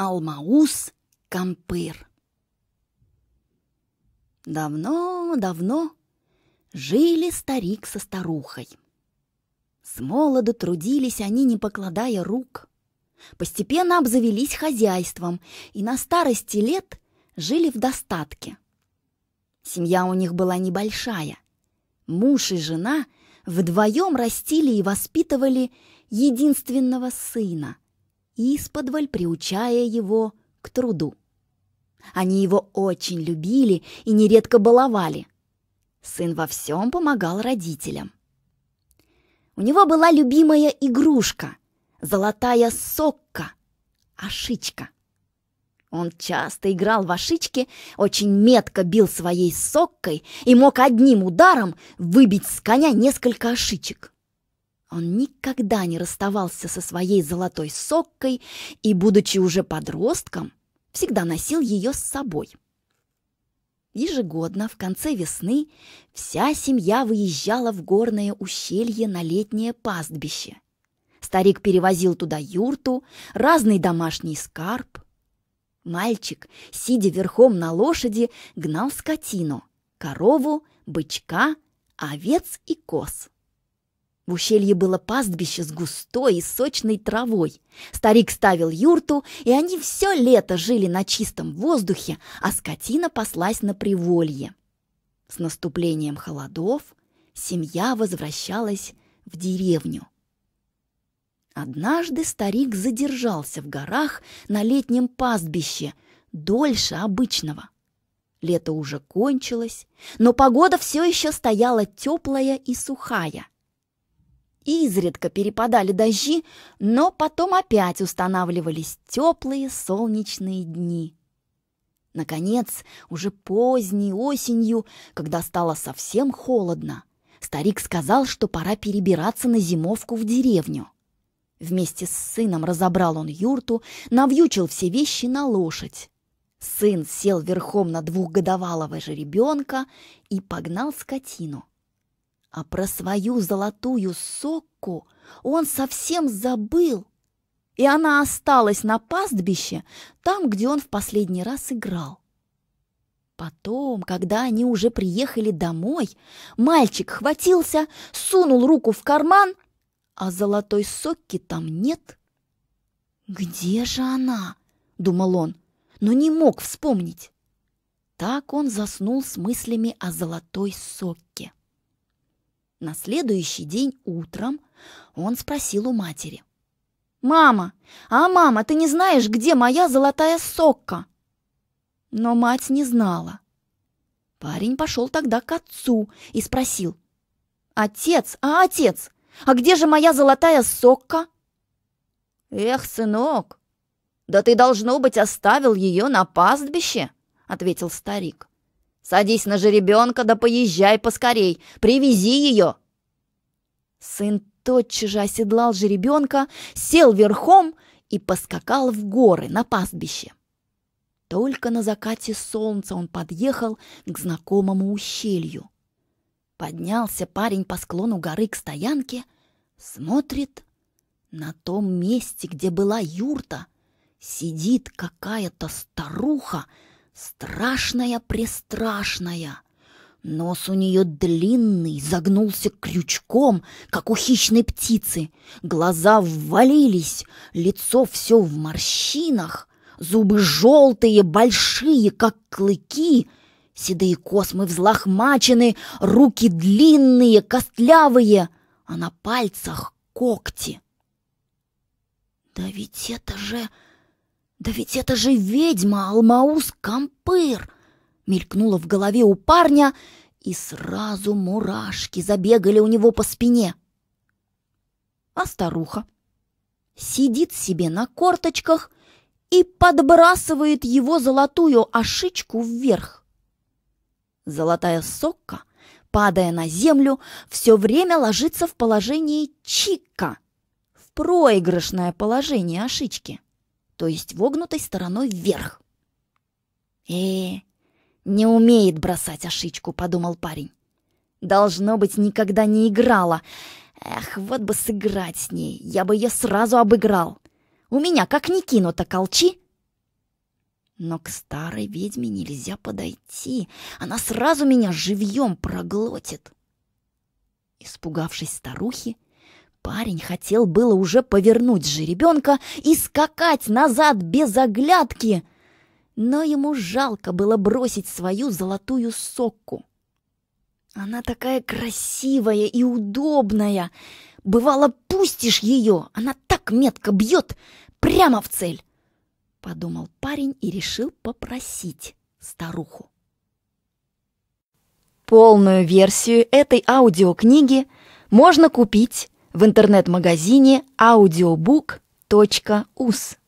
Алмаус Кампыр. Давно-давно жили старик со старухой. С молоду трудились они, не покладая рук. Постепенно обзавелись хозяйством и на старости лет жили в достатке. Семья у них была небольшая. Муж и жена вдвоем растили и воспитывали единственного сына – исподволь приучая его к труду. Они его очень любили и нередко баловали. Сын во всем помогал родителям. У него была любимая игрушка – золотая сокка, ошичка. Он часто играл в ошички, очень метко бил своей соккой и мог одним ударом выбить с коня несколько ошичек. Он никогда не расставался со своей золотой соккой и, будучи уже подростком, всегда носил ее с собой. Ежегодно в конце весны вся семья выезжала в горное ущелье на летнее пастбище. Старик перевозил туда юрту, разный домашний скарб. Мальчик, сидя верхом на лошади, гнал скотину, корову, бычка, овец и коз. В ущелье было пастбище с густой и сочной травой. Старик ставил юрту, и они все лето жили на чистом воздухе, а скотина паслась на приволье. С наступлением холодов семья возвращалась в деревню. Однажды старик задержался в горах на летнем пастбище дольше обычного. Лето уже кончилось, но погода все еще стояла теплая и сухая – изредка перепадали дожди, но потом опять устанавливались теплые солнечные дни. Наконец, уже поздней осенью, когда стало совсем холодно, старик сказал, что пора перебираться на зимовку в деревню. Вместе с сыном разобрал он юрту, навьючил все вещи на лошадь. Сын сел верхом на двухгодовалого же ребенка и погнал скотину. А про свою золотую сокку он совсем забыл. И она осталась на пастбище, там, где он в последний раз играл. Потом, когда они уже приехали домой, мальчик хватился, сунул руку в карман, а золотой сокки там нет. «Где же она?» — думал он, но не мог вспомнить. Так он заснул с мыслями о золотой сокке. На следующий день утром он спросил у матери. «Мама, а мама, ты не знаешь, где моя золотая сокка?» Но мать не знала. Парень пошел тогда к отцу и спросил. «Отец, а отец, а где же моя золотая сокка?» «Эх, сынок, да ты, должно быть, оставил ее на пастбище», — ответил старик. Садись на жеребенка да поезжай поскорей, привези ее!» Сын тотчас же оседлал жеребенка, сел верхом и поскакал в горы на пастбище. Только на закате солнца он подъехал к знакомому ущелью. Поднялся парень по склону горы к стоянке, смотрит на том месте, где была юрта, сидит какая-то старуха страшная-престрашная. Нос у нее длинный, загнулся крючком, как у хищной птицы. Глаза ввалились, лицо все в морщинах, зубы желтые, большие, как клыки, седые космы взлохмачены, руки длинные, костлявые, а на пальцах когти. «Да ведь это же...» «Да ведь это же ведьма Алмаус Кампыр!» Мелькнуло в голове у парня, и сразу мурашки забегали у него по спине. А старуха сидит себе на корточках и подбрасывает его золотую ошичку вверх. Золотая сокка, падая на землю, все время ложится в положении чика, в проигрышное положение ошички то есть вогнутой стороной вверх. э не умеет бросать ошичку», — подумал парень. «Должно быть, никогда не играла. Эх, вот бы сыграть с ней, я бы ее сразу обыграл. У меня как не кинуто колчи». Но к старой ведьме нельзя подойти. Она сразу меня живьем проглотит. Испугавшись старухи, Парень хотел было уже повернуть жеребенка и скакать назад без оглядки, но ему жалко было бросить свою золотую сокку. Она такая красивая и удобная. Бывало, пустишь ее, она так метко бьет, прямо в цель. Подумал парень и решил попросить старуху. Полную версию этой аудиокниги можно купить в интернет-магазине audiobook.us.